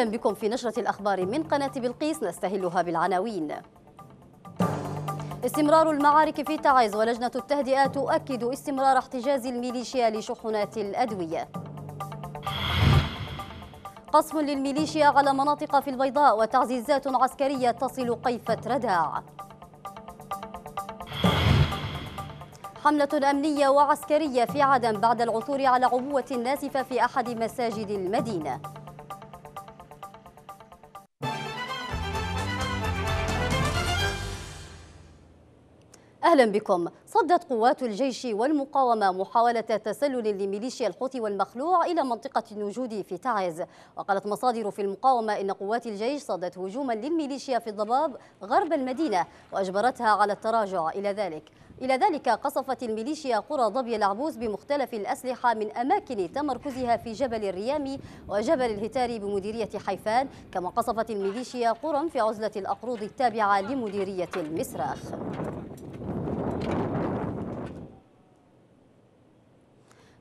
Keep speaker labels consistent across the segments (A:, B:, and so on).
A: أهلا بكم في نشرة الأخبار من قناة بلقيس نستهلها بالعناوين استمرار المعارك في تعز ولجنة التهدئة تؤكد استمرار احتجاز الميليشيا لشحنات الأدوية قصف للميليشيا على مناطق في البيضاء وتعزيزات عسكرية تصل قيفة رداع حملة أمنية وعسكرية في عدن بعد العثور على عبوة ناسفة في أحد مساجد المدينة أهلا بكم صدت قوات الجيش والمقاومة محاولة تسلل لميليشيا الحوثي والمخلوع إلى منطقة النجود في تعز وقالت مصادر في المقاومة إن قوات الجيش صدت هجوما للميليشيا في الضباب غرب المدينة وأجبرتها على التراجع إلى ذلك إلى ذلك قصفت الميليشيا قرى ضبي العبوس بمختلف الأسلحة من أماكن تمركزها في جبل الريامي وجبل الهتاري بمديرية حيفان كما قصفت الميليشيا قرى في عزلة الأقروض التابعة لمديرية المسراخ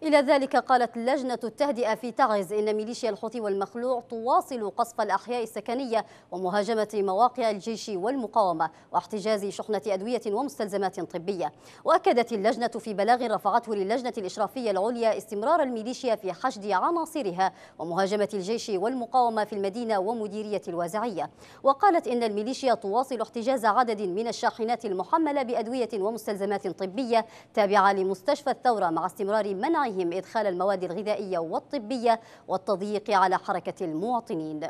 A: إلى ذلك قالت لجنة التهدئة في تعز إن ميليشيا الحوثي والمخلوع تواصل قصف الأحياء السكنية ومهاجمة مواقع الجيش والمقاومة واحتجاز شحنة أدوية ومستلزمات طبية وأكدت اللجنة في بلاغ رفعته للجنة الإشرافية العليا استمرار الميليشيا في حشد عناصرها ومهاجمة الجيش والمقاومة في المدينة ومديرية الوازعية وقالت إن الميليشيا تواصل احتجاز عدد من الشاحنات المحملة بأدوية ومستلزمات طبية تابعة لمستشفى الثورة مع استمرار منع ومنعهم إدخال المواد الغذائية والطبية والتضييق على حركة المواطنين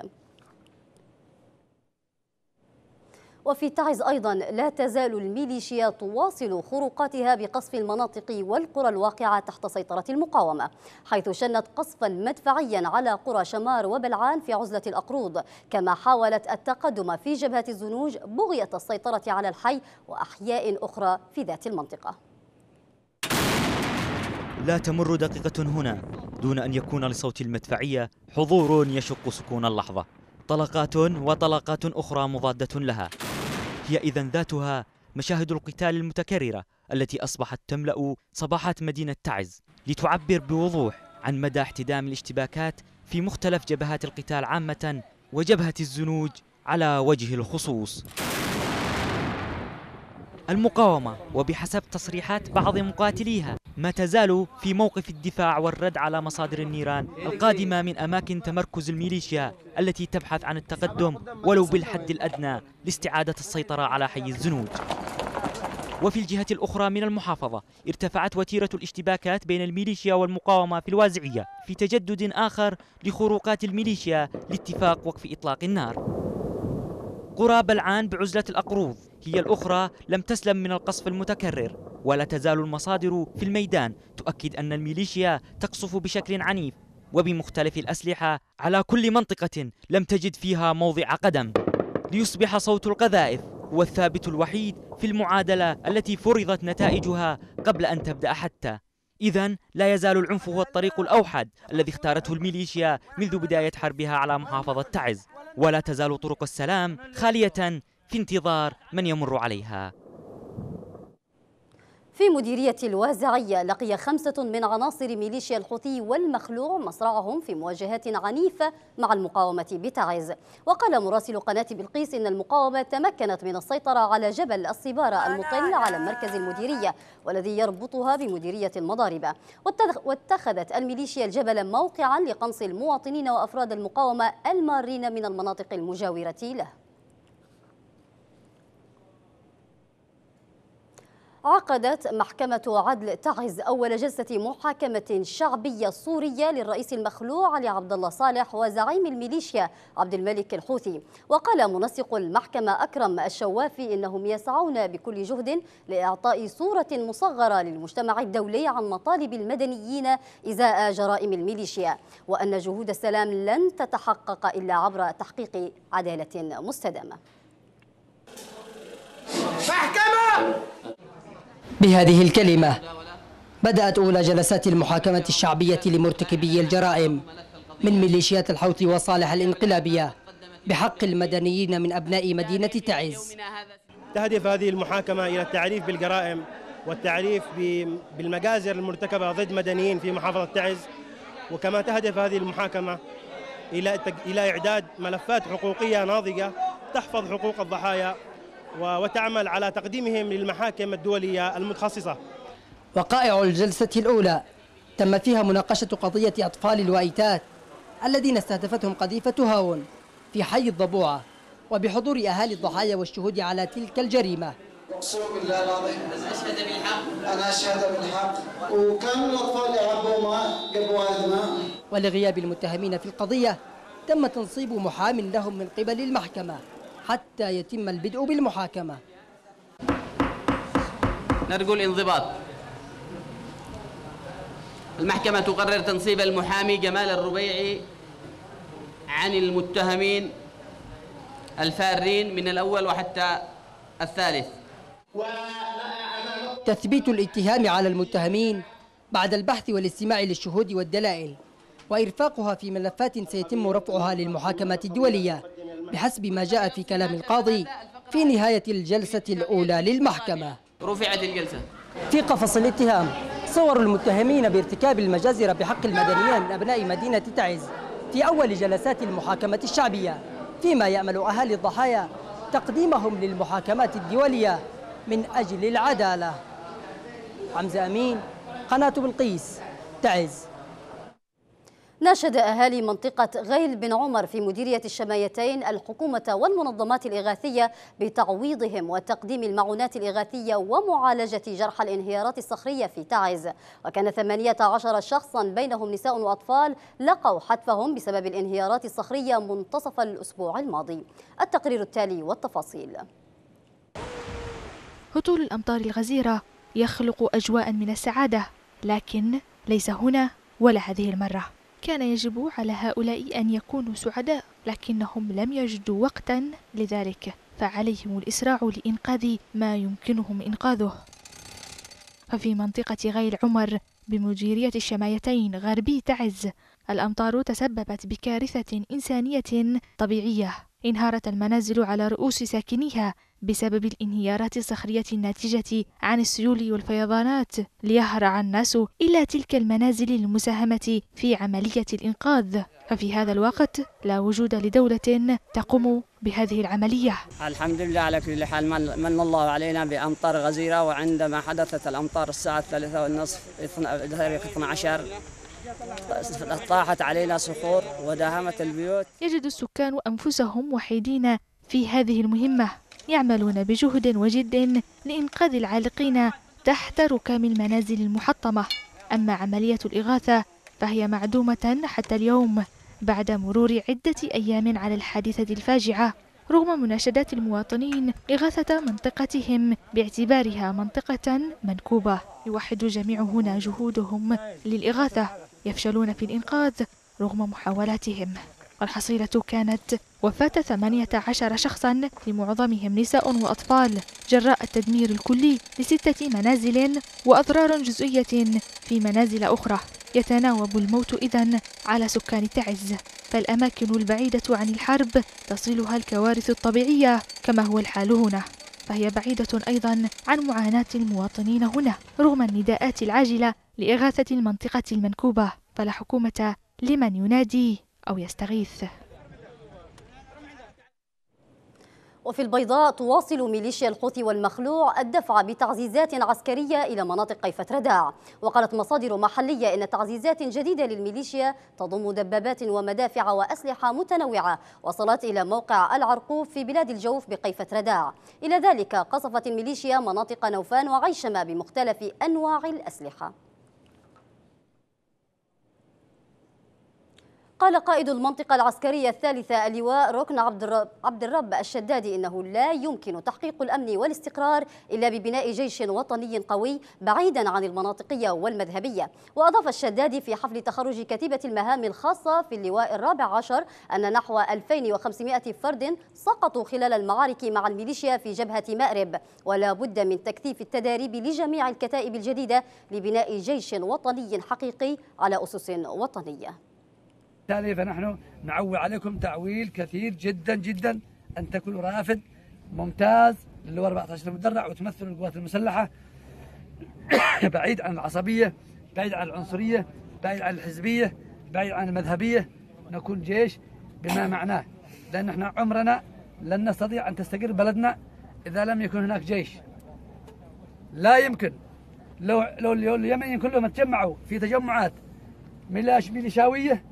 A: وفي تعز أيضا لا تزال الميليشيا تواصل خروقاتها بقصف المناطق والقرى الواقعة تحت سيطرة المقاومة حيث شنت قصفا مدفعيا على قرى شمار وبلعان في عزلة الأقروض كما حاولت التقدم في جبهة الزنوج بغية السيطرة على الحي وأحياء أخرى في ذات المنطقة
B: لا تمر دقيقة هنا دون أن يكون لصوت المدفعية حضور يشق سكون اللحظة طلقات وطلقات أخرى مضادة لها هي إذا ذاتها مشاهد القتال المتكررة التي أصبحت تملأ صباحات مدينة تعز لتعبر بوضوح عن مدى احتدام الاشتباكات في مختلف جبهات القتال عامة وجبهة الزنوج على وجه الخصوص المقاومة وبحسب تصريحات بعض مقاتليها ما تزال في موقف الدفاع والرد على مصادر النيران القادمة من أماكن تمركز الميليشيا التي تبحث عن التقدم ولو بالحد الأدنى لاستعادة السيطرة على حي الزنوج وفي الجهة الأخرى من المحافظة ارتفعت وتيرة الاشتباكات بين الميليشيا والمقاومة في الوازعية في تجدد آخر لخروقات الميليشيا لاتفاق وقف إطلاق النار قرى بلعان بعزلة الأقروض هي الأخرى لم تسلم من القصف المتكرر ولا تزال المصادر في الميدان تؤكد أن الميليشيا تقصف بشكل عنيف وبمختلف الأسلحة على كل منطقة لم تجد فيها موضع قدم ليصبح صوت القذائف هو الثابت الوحيد في المعادلة التي فرضت نتائجها قبل أن تبدأ حتى إذا لا يزال العنف هو الطريق الأوحد الذي اختارته الميليشيا منذ بداية حربها على محافظة تعز ولا تزال طرق السلام خالية في انتظار من يمر عليها
A: في مديرية الوازعية لقي خمسة من عناصر ميليشيا الحوثي والمخلوع مصرعهم في مواجهات عنيفة مع المقاومة بتعز وقال مراسل قناة بلقيس إن المقاومة تمكنت من السيطرة على جبل الصبارة المطل على مركز المديرية والذي يربطها بمديرية المضاربة واتخذت الميليشيا الجبل موقعا لقنص المواطنين وأفراد المقاومة المارين من المناطق المجاورة له عقدت محكمة عدل تعز أول جلسة محاكمة شعبية سورية للرئيس المخلوع علي عبد الله صالح وزعيم الميليشيا عبد الملك الحوثي وقال منسق المحكمة أكرم الشوافي إنهم يسعون بكل جهد لإعطاء صورة مصغرة للمجتمع الدولي عن مطالب المدنيين إزاء جرائم الميليشيا وأن جهود السلام لن تتحقق إلا عبر تحقيق عدالة مستدامة
C: محكمة بهذه الكلمة بدأت أولى جلسات المحاكمة الشعبية لمرتكبي الجرائم من ميليشيات الحوثي وصالح الانقلابية بحق المدنيين من أبناء مدينة تعز تهدف هذه المحاكمة إلى التعريف بالجرائم والتعريف بالمجازر المرتكبة ضد مدنيين في محافظة تعز وكما تهدف هذه المحاكمة إلى إعداد ملفات حقوقية ناضجة تحفظ حقوق الضحايا وتعمل على تقديمهم للمحاكم الدولية المتخصصة وقائع الجلسة الأولى تم فيها مناقشة قضية أطفال الوائتات الذين استهدفتهم قذيفة هاون في حي الضبوعة وبحضور أهالي الضحايا والشهود على تلك الجريمة أقسم بالله العظيم أنا أشهد بالحق أنا أشهد بالحق وكانوا الأطفال يعبوا ماء قبوا ولغياب المتهمين في القضية تم تنصيب محام لهم من قبل المحكمة حتى يتم البدء بالمحاكمة
D: نرجو الانضباط
E: المحكمة تقرر تنصيب المحامي جمال الربيعي عن المتهمين الفارين من الأول وحتى
D: الثالث
C: تثبيت الاتهام على المتهمين بعد البحث والاستماع للشهود والدلائل وإرفاقها في ملفات سيتم رفعها للمحاكمة الدولية بحسب ما جاء في كلام القاضي في نهاية الجلسة الأولى للمحكمة
F: رفعت الجلسة
C: في قفص الاتهام صور المتهمين بارتكاب المجازر بحق المدنيين من أبناء مدينة تعز في أول جلسات المحاكمة الشعبية فيما يأمل أهالي الضحايا تقديمهم للمحاكمات الدولية من أجل العدالة حمزة أمين قناة بلقيس تعز
A: ناشد أهالي منطقة غيل بن عمر في مديرية الشمايتين الحكومة والمنظمات الإغاثية بتعويضهم وتقديم المعونات الإغاثية ومعالجة جرحى الانهيارات الصخرية في تعز وكان 18 شخصا بينهم نساء وأطفال لقوا حتفهم بسبب الانهيارات الصخرية منتصف الأسبوع الماضي التقرير التالي والتفاصيل
G: هطول الأمطار الغزيرة يخلق أجواء من السعادة لكن ليس هنا ولا هذه المرة كان يجب على هؤلاء أن يكونوا سعداء لكنهم لم يجدوا وقتا لذلك فعليهم الإسراع لإنقاذ ما يمكنهم إنقاذه ففي منطقة غير عمر بمديرية الشمايتين غربي تعز الأمطار تسببت بكارثة إنسانية طبيعية انهارت المنازل على رؤوس ساكنيها بسبب الانهيارات الصخرية الناتجة عن السيول والفيضانات ليهرع الناس إلى تلك المنازل المساهمة في عملية الإنقاذ ففي هذا الوقت لا وجود لدولة تقوم بهذه العملية
D: الحمد لله على
C: كل حال من الله علينا بأمطار غزيرة وعندما حدثت الأمطار الساعة الثالثة والنصف 12 طاحت علينا صخور وداهمت البيوت
G: يجد السكان أنفسهم وحيدين في هذه المهمة يعملون بجهد وجد لإنقاذ العالقين تحت ركام المنازل المحطمة أما عملية الإغاثة فهي معدومة حتى اليوم بعد مرور عدة أيام على الحادثة الفاجعة رغم مناشدات المواطنين إغاثة منطقتهم باعتبارها منطقة منكوبة يوحد جميع هنا جهودهم للإغاثة يفشلون في الإنقاذ رغم محاولاتهم والحصيلة كانت وفاة 18 شخصا لمعظمهم نساء وأطفال جراء التدمير الكلي لستة منازل وأضرار جزئية في منازل أخرى يتناوب الموت إذا على سكان تعز فالأماكن البعيدة عن الحرب تصلها الكوارث الطبيعية كما هو الحال هنا فهي بعيدة أيضا عن معاناة المواطنين هنا رغم النداءات العاجلة لإغاثة المنطقة المنكوبة فلا حكومة لمن ينادي أو يستغيث
A: وفي البيضاء تواصل ميليشيا الحوثي والمخلوع الدفع بتعزيزات عسكرية إلى مناطق قيفة رداع وقالت مصادر محلية إن تعزيزات جديدة للميليشيا تضم دبابات ومدافع وأسلحة متنوعة وصلت إلى موقع العرقوف في بلاد الجوف بقيفة رداع إلى ذلك قصفت الميليشيا مناطق نوفان وعيشمة بمختلف أنواع الأسلحة قال قائد المنطقة العسكرية الثالثة اللواء ركن عبد الرب, عبد الرب الشدادي إنه لا يمكن تحقيق الأمن والاستقرار إلا ببناء جيش وطني قوي بعيدا عن المناطقية والمذهبية وأضاف الشدادي في حفل تخرج كتيبة المهام الخاصة في اللواء الرابع عشر أن نحو 2500 فرد سقطوا خلال المعارك مع الميليشيا في جبهة مأرب ولا بد من تكثيف التداريب لجميع الكتائب الجديدة لبناء جيش وطني حقيقي على أسس وطنية
E: وبالتالي فنحن نعول عليكم تعويل كثير جدا جدا أن تكونوا رافد ممتاز للواء 14 المدرع وتمثل القوات المسلحة بعيد عن العصبية بعيد عن العنصرية بعيد عن الحزبية بعيد عن المذهبية نكون جيش بما معناه لأن احنا عمرنا لن نستطيع أن تستقر بلدنا إذا لم يكن هناك جيش لا يمكن لو لو اليمنيين كلهم تجمعوا في تجمعات ميليشاوية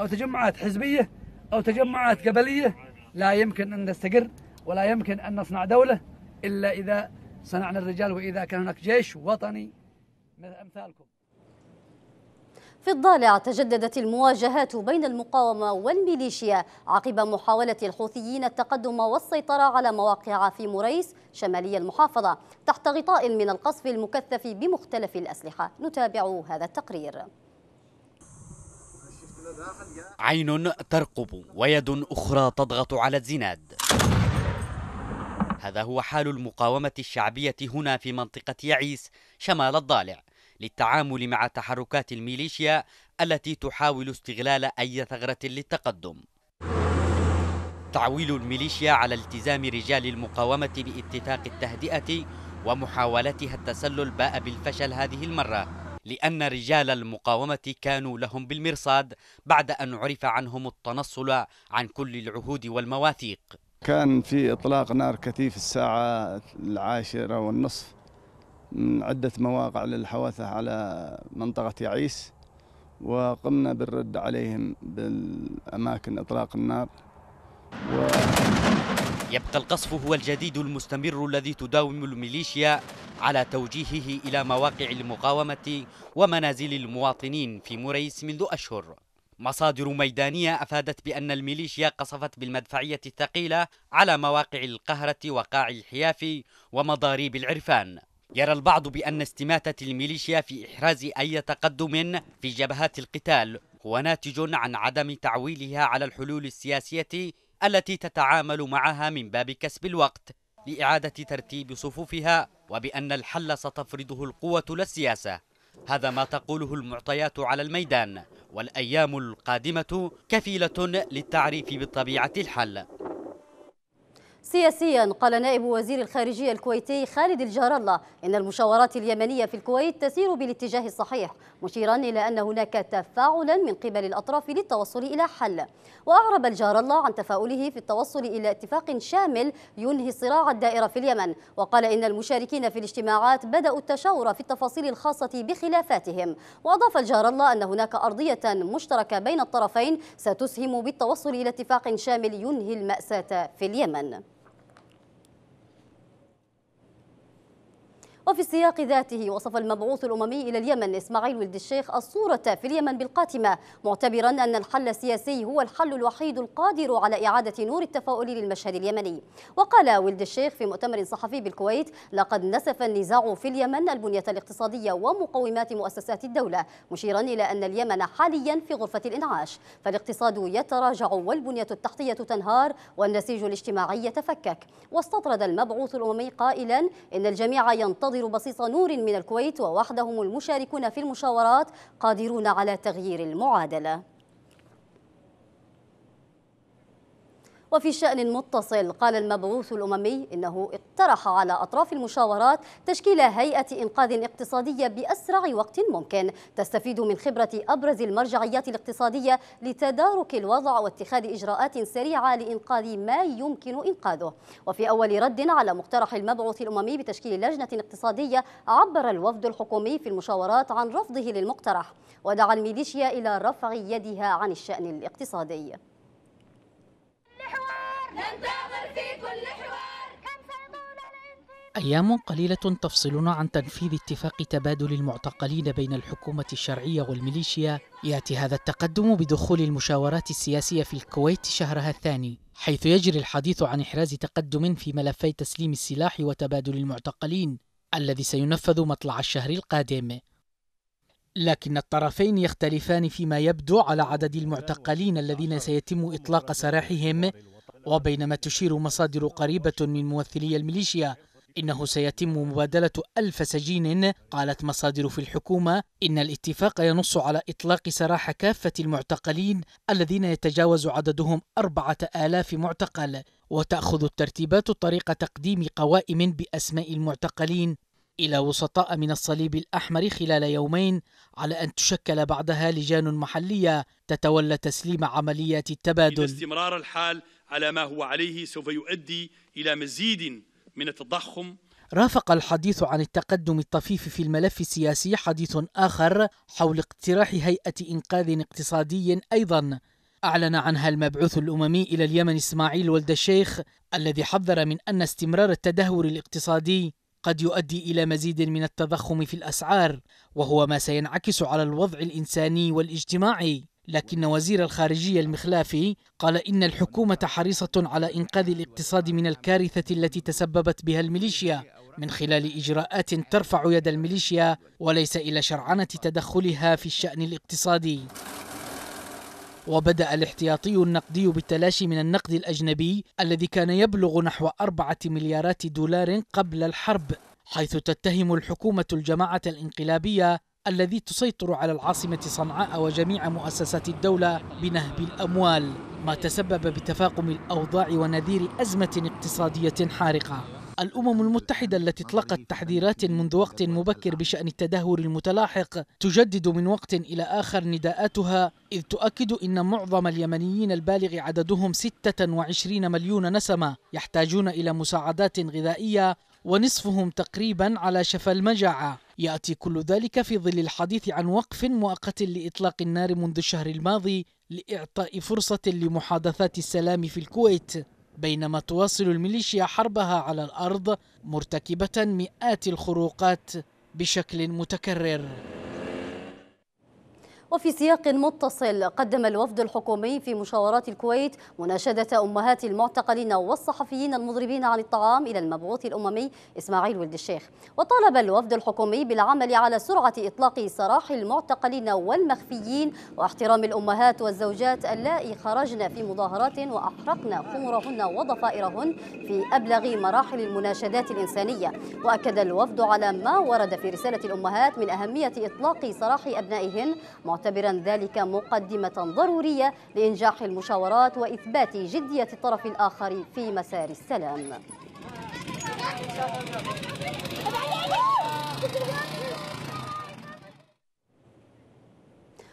E: أو تجمعات حزبية أو تجمعات قبلية لا يمكن أن نستقر ولا يمكن أن نصنع دولة إلا إذا صنعنا الرجال وإذا كان هناك جيش وطني مثل أمثالكم
A: في الضالع تجددت المواجهات بين المقاومة والميليشيا عقب محاولة الحوثيين التقدم والسيطرة على مواقع في مريس شمالي المحافظة تحت غطاء من القصف المكثف بمختلف الأسلحة نتابع هذا التقرير
E: عين ترقب ويد أخرى تضغط على الزناد هذا هو حال المقاومة الشعبية هنا في منطقة يعيس شمال الضالع للتعامل مع تحركات الميليشيا التي تحاول استغلال أي ثغرة للتقدم تعويل الميليشيا على التزام رجال المقاومة باتفاق التهدئة ومحاولتها التسلل باء بالفشل هذه المرة لأن رجال المقاومة كانوا لهم بالمرصاد بعد أن عرف عنهم التنصل عن كل العهود والمواثيق
D: كان في إطلاق نار كثيف الساعة العاشرة والنصف من عدة مواقع للحواثة على منطقة يعيس وقمنا بالرد عليهم بالأماكن إطلاق النار و...
E: يبقى القصف هو الجديد المستمر الذي تداوم الميليشيا على توجيهه إلى مواقع المقاومة ومنازل المواطنين في موريس منذ أشهر مصادر ميدانية أفادت بأن الميليشيا قصفت بالمدفعية الثقيلة على مواقع القهرة وقاع الحياف ومضاريب العرفان يرى البعض بأن استماتة الميليشيا في إحراز أي تقدم في جبهات القتال هو ناتج عن عدم تعويلها على الحلول السياسية التي تتعامل معها من باب كسب الوقت لإعادة ترتيب صفوفها وبأن الحل ستفرضه القوة لا السياسة هذا ما تقوله المعطيات على الميدان والأيام القادمة كفيلة للتعريف بطبيعة الحل
A: سياسيا قال نائب وزير الخارجية الكويتي خالد الجار الله إن المشاورات اليمنية في الكويت تسير بالاتجاه الصحيح مشيرا إلى أن هناك تفاعلا من قبل الأطراف للتوصل إلى حل وأعرب الجار الله عن تفاؤله في التوصل إلى اتفاق شامل ينهي الصراع الدائرة في اليمن وقال إن المشاركين في الاجتماعات بدأوا التشاور في التفاصيل الخاصة بخلافاتهم وأضاف الجار الله أن هناك أرضية مشتركة بين الطرفين ستسهم بالتوصل إلى اتفاق شامل ينهي المأساة في اليمن وفي السياق ذاته وصف المبعوث الأممي إلى اليمن إسماعيل ولد الشيخ الصورة في اليمن بالقاتمة معتبرا أن الحل السياسي هو الحل الوحيد القادر على إعادة نور التفاؤل للمشهد اليمني وقال ولد الشيخ في مؤتمر صحفي بالكويت لقد نسف النزاع في اليمن البنية الاقتصادية ومقومات مؤسسات الدولة مشيرا إلى أن اليمن حاليا في غرفة الإنعاش فالاقتصاد يتراجع والبنية التحتية تنهار والنسيج الاجتماعي يتفكك واستطرد المبعوث الأممي قائلا إن الجميع ينتظر ينتظر بصيص نور من الكويت ووحدهم المشاركون في المشاورات قادرون على تغيير المعادلة وفي شأن متصل قال المبعوث الأممي إنه اقترح على أطراف المشاورات تشكيل هيئة إنقاذ اقتصادية بأسرع وقت ممكن تستفيد من خبرة أبرز المرجعيات الاقتصادية لتدارك الوضع واتخاذ إجراءات سريعة لإنقاذ ما يمكن إنقاذه وفي أول رد على مقترح المبعوث الأممي بتشكيل لجنة اقتصادية عبر الوفد الحكومي في المشاورات عن رفضه للمقترح ودعا الميليشيا إلى رفع يدها عن الشأن الاقتصادي
G: ننتظر في كل حوار
F: أيام قليلة تفصلنا عن تنفيذ اتفاق تبادل المعتقلين بين الحكومة الشرعية والميليشيا يأتي هذا التقدم بدخول المشاورات السياسية في الكويت شهرها الثاني حيث يجري الحديث عن إحراز تقدم في ملفي تسليم السلاح وتبادل المعتقلين الذي سينفذ مطلع الشهر القادم لكن الطرفين يختلفان فيما يبدو على عدد المعتقلين الذين سيتم إطلاق سراحهم وبينما تشير مصادر قريبة من ممثلي الميليشيا إنه سيتم مبادلة ألف سجين قالت مصادر في الحكومة إن الاتفاق ينص على إطلاق سراح كافة المعتقلين الذين يتجاوز عددهم أربعة آلاف معتقل وتأخذ الترتيبات طريق تقديم قوائم بأسماء المعتقلين إلى وسطاء من الصليب الأحمر خلال يومين على أن تشكل بعدها لجان محلية تتولى تسليم عمليات التبادل
D: استمرار الحال على ما هو عليه سوف يؤدي إلى مزيد من التضخم
F: رافق الحديث عن التقدم الطفيف في الملف السياسي حديث آخر حول اقتراح هيئة إنقاذ اقتصادي أيضا أعلن عنها المبعوث الأممي إلى اليمن إسماعيل ولد الشيخ الذي حذر من أن استمرار التدهور الاقتصادي قد يؤدي إلى مزيد من التضخم في الأسعار وهو ما سينعكس على الوضع الإنساني والاجتماعي لكن وزير الخارجية المخلافي قال إن الحكومة حريصة على إنقاذ الاقتصاد من الكارثة التي تسببت بها الميليشيا من خلال إجراءات ترفع يد الميليشيا وليس إلى شرعنة تدخلها في الشأن الاقتصادي وبدأ الاحتياطي النقدي بالتلاشي من النقد الأجنبي الذي كان يبلغ نحو أربعة مليارات دولار قبل الحرب حيث تتهم الحكومة الجماعة الانقلابية الذي تسيطر على العاصمة صنعاء وجميع مؤسسات الدولة بنهب الأموال ما تسبب بتفاقم الأوضاع ونذير أزمة اقتصادية حارقة الأمم المتحدة التي اطلقت تحذيرات منذ وقت مبكر بشأن التدهور المتلاحق تجدد من وقت إلى آخر نداءاتها إذ تؤكد أن معظم اليمنيين البالغ عددهم 26 مليون نسمة يحتاجون إلى مساعدات غذائية ونصفهم تقريبا على شفا المجاعة ياتي كل ذلك في ظل الحديث عن وقف مؤقت لاطلاق النار منذ الشهر الماضي لاعطاء فرصه لمحادثات السلام في الكويت بينما تواصل الميليشيا حربها على الارض مرتكبه مئات الخروقات بشكل متكرر
A: وفي سياق متصل قدم الوفد الحكومي في مشاورات الكويت مناشدة أمهات المعتقلين والصحفيين المضربين عن الطعام إلى المبعوث الأممي إسماعيل ولد الشيخ وطالب الوفد الحكومي بالعمل على سرعة إطلاق سراح المعتقلين والمخفيين واحترام الأمهات والزوجات اللائي خرجن في مظاهرات وأحرقن خمرهن وضفائرهن في أبلغ مراحل المناشدات الإنسانية وأكد الوفد على ما ورد في رسالة الأمهات من أهمية إطلاق سراح أبنائهن معتبرا ذلك مقدمة ضرورية لإنجاح المشاورات وإثبات جدية الطرف الآخر في مسار السلام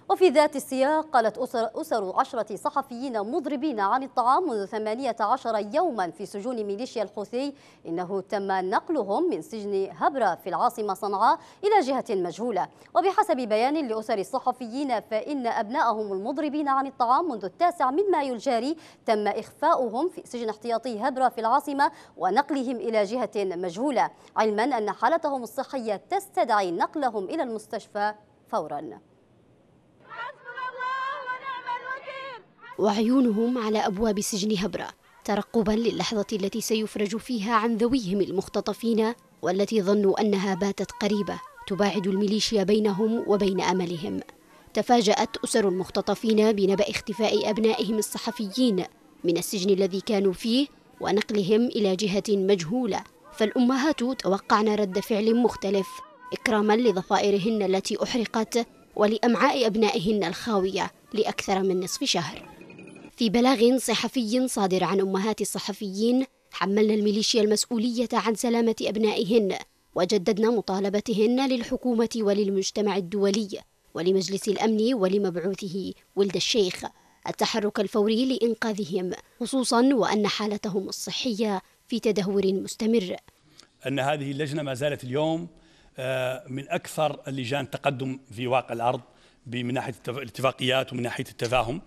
A: وفي ذات السياق قالت أسر, أسر عشرة صحفيين مضربين عن الطعام منذ 18 يوما في سجون ميليشيا الحوثي إنه تم نقلهم من سجن هبرة في العاصمة صنعاء إلى جهة مجهولة وبحسب بيان لأسر الصحفيين فإن أبنائهم المضربين عن الطعام منذ التاسع من مايو الجاري تم إخفاؤهم في سجن احتياطي هبرة في العاصمة ونقلهم إلى جهة مجهولة علما أن حالتهم الصحية تستدعي نقلهم إلى المستشفى فوراً
H: وعيونهم على أبواب سجن هبرة ترقبا للحظة التي سيفرج فيها عن ذويهم المختطفين والتي ظنوا أنها باتت قريبة تباعد الميليشيا بينهم وبين أملهم تفاجأت أسر المختطفين بنبأ اختفاء أبنائهم الصحفيين من السجن الذي كانوا فيه ونقلهم إلى جهة مجهولة فالأمهات توقعن رد فعل مختلف إكراما لضفائرهن التي أحرقت ولأمعاء أبنائهن الخاوية لأكثر من نصف شهر في بلاغ صحفي صادر عن أمهات الصحفيين حملنا الميليشيا المسؤولية عن سلامة أبنائهن وجددنا مطالبتهن للحكومة وللمجتمع الدولي ولمجلس الأمن ولمبعوثه ولد الشيخ التحرك الفوري لإنقاذهم خصوصا وأن حالتهم الصحية في تدهور مستمر
D: أن هذه اللجنة ما زالت اليوم آه، من أكثر اللجان تقدم في واقع الأرض من ناحية الاتفاقيات ومن ناحية التفاهم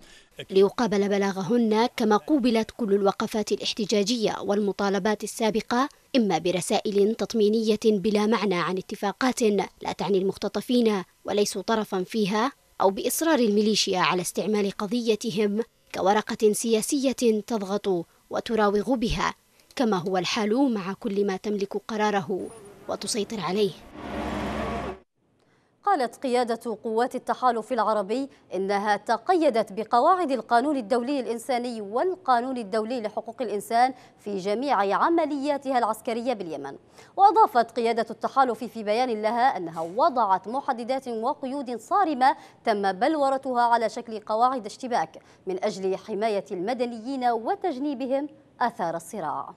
H: ليقابل بلاغهن كما قوبلت كل الوقفات الاحتجاجية والمطالبات السابقة إما برسائل تطمينية بلا معنى عن اتفاقات لا تعني المختطفين وليسوا طرفا فيها أو بإصرار الميليشيا على استعمال قضيتهم كورقة سياسية تضغط وتراوغ بها كما هو الحال مع كل ما تملك قراره وتسيطر عليه
A: قالت قيادة قوات التحالف العربي إنها تقيدت بقواعد القانون الدولي الإنساني والقانون الدولي لحقوق الإنسان في جميع عملياتها العسكرية باليمن وأضافت قيادة التحالف في بيان لها أنها وضعت محددات وقيود صارمة تم بلورتها على شكل قواعد اشتباك من أجل حماية المدنيين وتجنيبهم آثار الصراع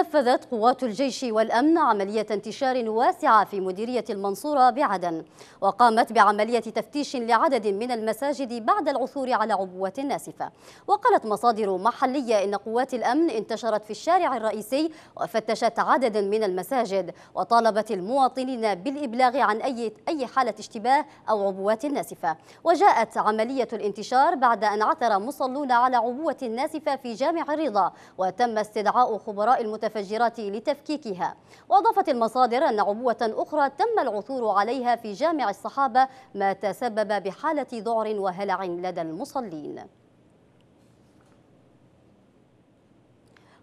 A: نفذت قوات الجيش والأمن عملية انتشار واسعة في مديرية المنصورة بعدن وقامت بعملية تفتيش لعدد من المساجد بعد العثور على عبوة ناسفة وقالت مصادر محلية إن قوات الأمن انتشرت في الشارع الرئيسي وفتشت عددا من المساجد وطالبت المواطنين بالإبلاغ عن أي, أي حالة اشتباه أو عبوة ناسفة وجاءت عملية الانتشار بعد أن عثر مصلون على عبوة ناسفة في جامع الرضا وتم استدعاء خبراء المتفقين المتفجرات لتفكيكها وأضافت المصادر أن عبوة أخرى تم العثور عليها في جامع الصحابة ما تسبب بحالة ذعر وهلع لدى المصلين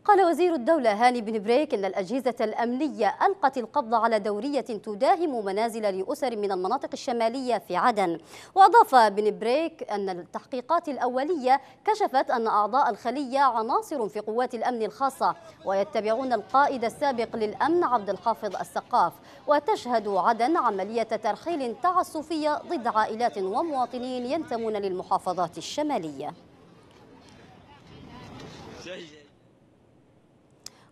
A: قال وزير الدولة هاني بن بريك إن الأجهزة الأمنية ألقت القبض على دورية تداهم منازل لأسر من المناطق الشمالية في عدن وأضاف بن بريك أن التحقيقات الأولية كشفت أن أعضاء الخلية عناصر في قوات الأمن الخاصة ويتبعون القائد السابق للأمن عبد الحافظ السقاف وتشهد عدن عملية ترحيل تعسفية ضد عائلات ومواطنين ينتمون للمحافظات الشمالية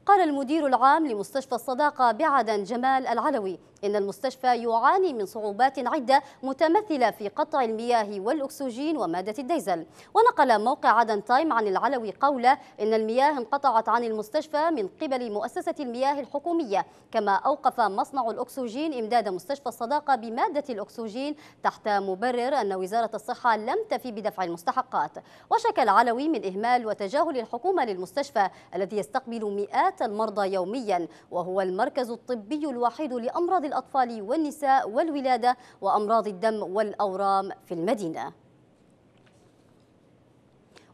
A: قال المدير العام لمستشفى الصداقة بعدن جمال العلوي إن المستشفى يعاني من صعوبات عدة متمثلة في قطع المياه والأكسجين ومادة الديزل ونقل موقع عدن تايم عن العلوي قوله إن المياه انقطعت عن المستشفى من قبل مؤسسة المياه الحكومية كما أوقف مصنع الأكسجين إمداد مستشفى الصداقة بمادة الأكسجين تحت مبرر أن وزارة الصحة لم تفي بدفع المستحقات وشكى العلوي من إهمال وتجاهل الحكومة للمستشفى الذي يستقبل مئات المرضى يوميا وهو المركز الطبي الوحيد لأمراض الأطفال والنساء والولادة وأمراض الدم والأورام في المدينة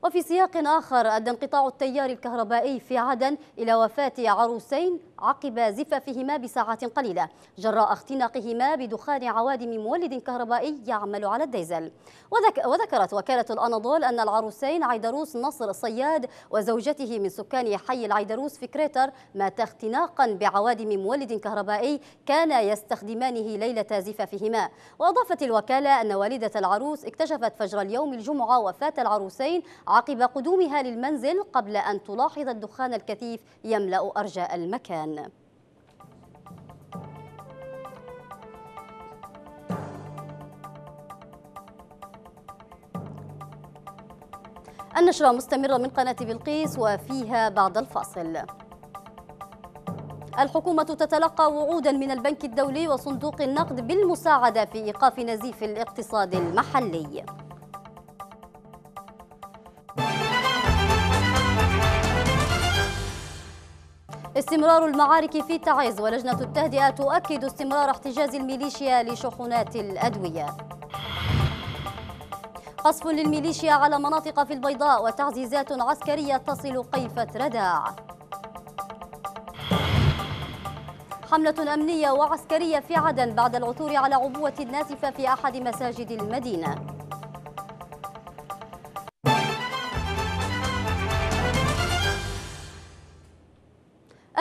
A: وفي سياق آخر أدى انقطاع التيار الكهربائي في عدن إلى وفاة عروسين عقب زفافهما بساعات قليلة جراء اختناقهما بدخان عوادم مولد كهربائي يعمل على الديزل وذك وذكرت وكالة الأناضول أن العروسين عيدروس نصر الصياد وزوجته من سكان حي العيدروس في كريتر ماتا اختناقا بعوادم مولد كهربائي كان يستخدمانه ليلة زفافهما وأضافت الوكالة أن والدة العروس اكتشفت فجر اليوم الجمعة وفاة العروسين عقب قدومها للمنزل قبل أن تلاحظ الدخان الكثيف يملأ أرجاء المكان النشرة مستمرة من قناة بلقيس وفيها بعد الفاصل الحكومة تتلقى وعودا من البنك الدولي وصندوق النقد بالمساعدة في إيقاف نزيف الاقتصاد المحلي استمرار المعارك في تعز ولجنة التهدئة تؤكد استمرار احتجاز الميليشيا لشحنات الأدوية قصف للميليشيا على مناطق في البيضاء وتعزيزات عسكرية تصل قيفة رداع حملة أمنية وعسكرية في عدن بعد العثور على عبوة نازفة في أحد مساجد المدينة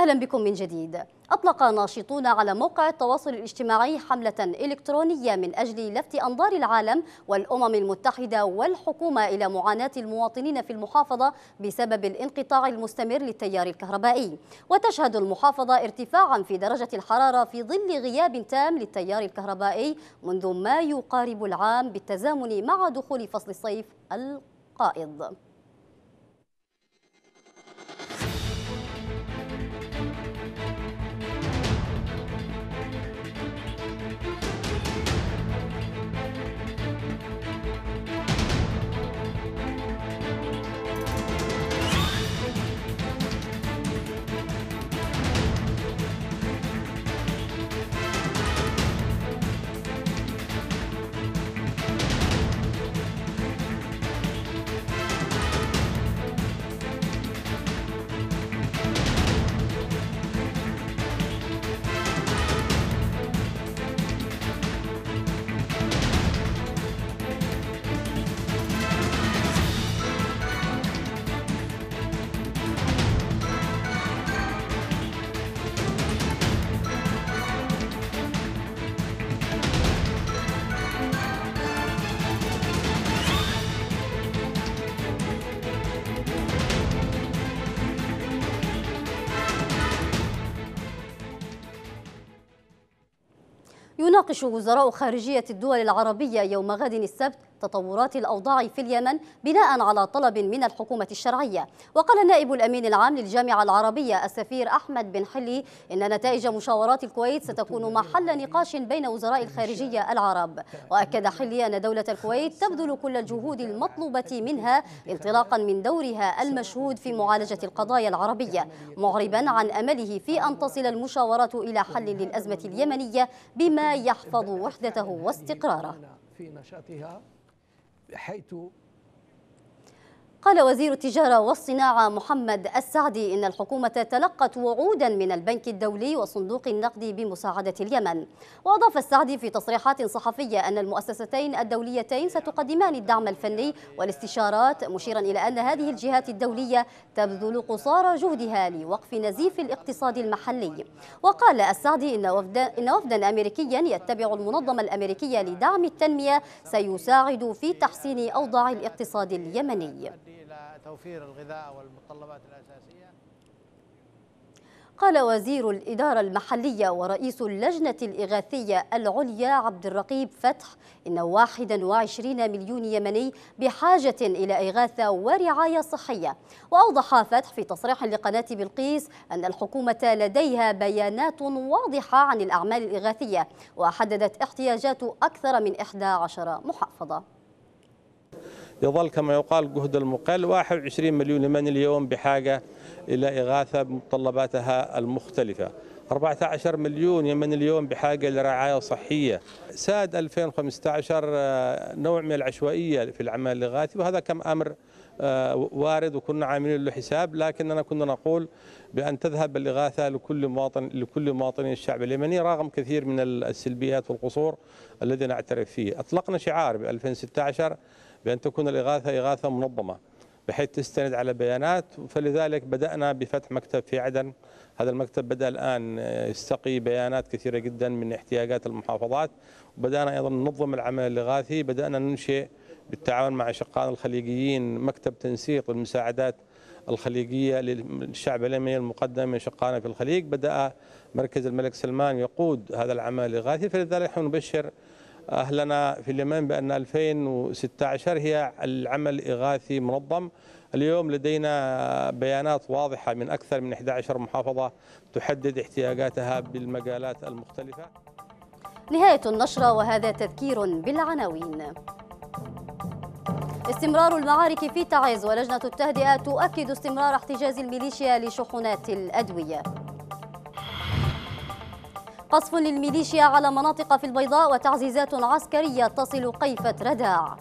A: أهلا بكم من جديد أطلق ناشطون على موقع التواصل الاجتماعي حملة إلكترونية من أجل لفت أنظار العالم والأمم المتحدة والحكومة إلى معاناة المواطنين في المحافظة بسبب الانقطاع المستمر للتيار الكهربائي وتشهد المحافظة ارتفاعا في درجة الحرارة في ظل غياب تام للتيار الكهربائي منذ ما يقارب العام بالتزامن مع دخول فصل الصيف القائد يناقش وزراء خارجية الدول العربية يوم غد السبت تطورات الأوضاع في اليمن بناء على طلب من الحكومة الشرعية وقال نائب الأمين العام للجامعة العربية السفير أحمد بن حلي إن نتائج مشاورات الكويت ستكون محل نقاش بين وزراء الخارجية العرب وأكد حلي أن دولة الكويت تبذل كل الجهود المطلوبة منها انطلاقا من دورها المشهود في معالجة القضايا العربية معربا عن أمله في أن تصل المشاورات إلى حل للأزمة اليمنية بما يحفظ وحدته واستقراره
D: في نشاطها حيث
A: قال وزير التجارة والصناعة محمد السعدي إن الحكومة تلقت وعودا من البنك الدولي وصندوق النقد بمساعدة اليمن وأضاف السعدي في تصريحات صحفية أن المؤسستين الدوليتين ستقدمان الدعم الفني والاستشارات مشيرا إلى أن هذه الجهات الدولية تبذل قصارى جهدها لوقف نزيف الاقتصاد المحلي وقال السعدي إن وفدا, إن وفدا أمريكيا يتبع المنظمة الأمريكية لدعم التنمية سيساعد في تحسين أوضاع الاقتصاد اليمني
D: توفير الغذاء والمتطلبات الأساسية
A: قال وزير الإدارة المحلية ورئيس اللجنة الإغاثية العليا عبد الرقيب فتح إن 21 مليون يمني بحاجة إلى إغاثة ورعاية صحية وأوضح فتح في تصريح لقناة بلقيس أن الحكومة لديها بيانات واضحة عن الأعمال الإغاثية وحددت احتياجات أكثر من 11 محافظة
D: يظل كما يقال جهد المقل 21 مليون يمني اليوم بحاجة إلى إغاثة بمتطلباتها المختلفة 14 مليون يمني اليوم بحاجة لرعاية صحية ساد 2015 آه، نوع من العشوائية في العمل الإغاثي وهذا كم أمر آه، وارد وكنا عاملين له حساب لكننا كنا نقول بأن تذهب الإغاثة لكل مواطن لكل مواطني الشعب اليمني رغم كثير من السلبيات والقصور الذي نعترف فيه أطلقنا شعار ب 2016 بأن تكون الإغاثة إغاثة منظمة بحيث تستند على بيانات فلذلك بدأنا بفتح مكتب في عدن هذا المكتب بدأ الآن آه، يستقي بيانات كثيرة جدا من احتياجات المحافظات وبدأنا أيضا ننظم العمل الإغاثي بدأنا ننشئ بالتعاون مع أشقائنا الخليجيين مكتب تنسيق للمساعدات الخليجية للشعب اليمني المقدم من شقائنا في الخليج بدأ مركز الملك سلمان يقود هذا العمل الإغاثي فلذلك نحن نبشر أهلنا في اليمن بأن 2016 هي العمل الإغاثي منظم اليوم لدينا بيانات واضحة من أكثر من 11 محافظة تحدد احتياجاتها بالمجالات المختلفة
A: نهاية النشرة وهذا تذكير بالعناوين استمرار المعارك في تعز ولجنة التهدئة تؤكد استمرار احتجاز الميليشيا لشحنات الأدوية قصف للميليشيا على مناطق في البيضاء وتعزيزات عسكرية تصل قيفة رداع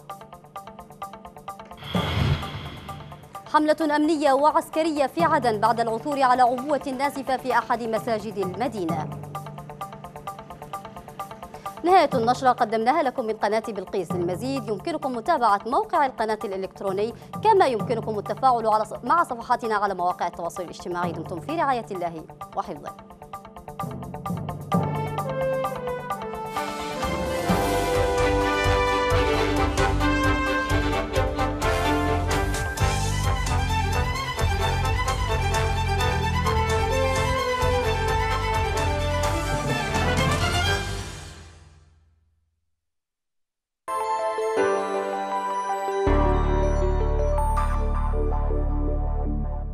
A: حملة أمنية وعسكرية في عدن بعد العثور على عبوة نازفة في أحد مساجد المدينة نهاية النشرة قدمناها لكم من قناة بلقيس للمزيد يمكنكم متابعة موقع القناة الإلكتروني كما يمكنكم التفاعل مع صفحاتنا على مواقع التواصل الاجتماعي دمتم في رعاية الله وحفظه